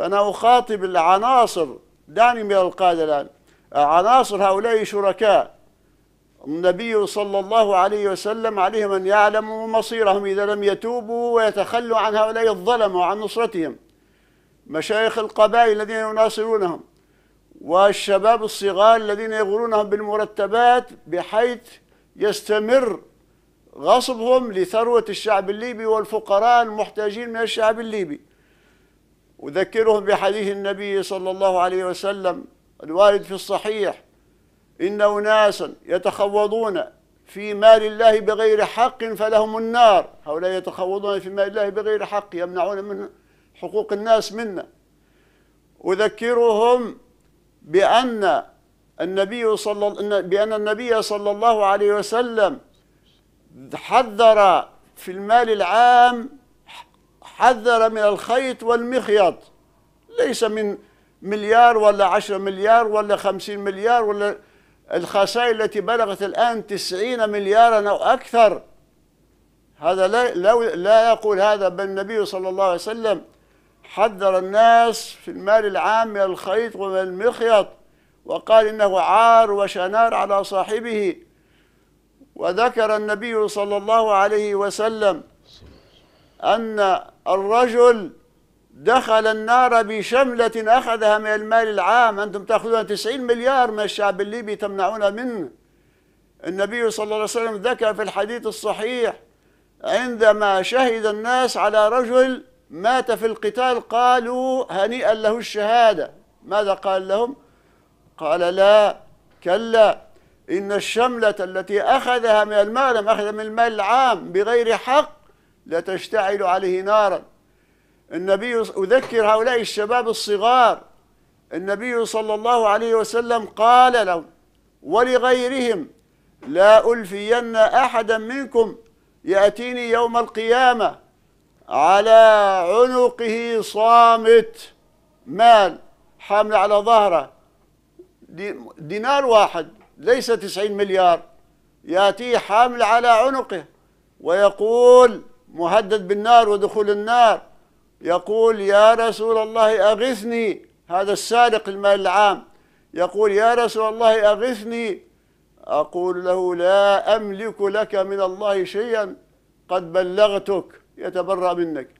فأنا أخاطب العناصر دعني من القادة الآن عناصر هؤلاء شركاء النبي صلى الله عليه وسلم عليهم أن يعلموا مصيرهم إذا لم يتوبوا ويتخلوا عن هؤلاء الظلم وعن نصرتهم مشايخ القبائل الذين يناصرونهم والشباب الصغار الذين يغرونهم بالمرتبات بحيث يستمر غصبهم لثروة الشعب الليبي والفقراء المحتاجين من الشعب الليبي أذكرهم بحديث النبي صلى الله عليه وسلم الوارد في الصحيح إن أناسا يتخوضون في مال الله بغير حق فلهم النار هؤلاء يتخوضون في مال الله بغير حق يمنعون من حقوق الناس منا أذكرهم بأن النبي صلى بأن النبي صلى الله عليه وسلم حذر في المال العام حذر من الخيط والمخيط ليس من مليار ولا عشرة مليار ولا خمسين مليار ولا الخسائر التي بلغت الآن تسعين مليارا أو أكثر هذا لا, لا, لا يقول هذا بل النبي صلى الله عليه وسلم حذر الناس في المال العام من الخيط ومن المخيط وقال إنه عار وشنار على صاحبه وذكر النبي صلى الله عليه وسلم أن الرجل دخل النار بشملة أخذها من المال العام أنتم تأخذون 90 مليار من الشعب الليبي تمنعون منه النبي صلى الله عليه وسلم ذكر في الحديث الصحيح عندما شهد الناس على رجل مات في القتال قالوا هنيئا له الشهادة ماذا قال لهم؟ قال لا كلا إن الشملة التي أخذها من المال أخذها من المال العام بغير حق لتشتعل عليه نارا النبي أذكر هؤلاء الشباب الصغار النبي صلى الله عليه وسلم قال لهم ولغيرهم لا ألفين أحدا منكم يأتيني يوم القيامة على عنقه صامت مال حامل على ظهره دينار واحد ليس تسعين مليار يأتيه حامل على عنقه ويقول مهدد بالنار ودخول النار يقول يا رسول الله أغثني هذا السارق المال العام يقول يا رسول الله أغثني أقول له لا أملك لك من الله شيئا قد بلغتك يتبرأ منك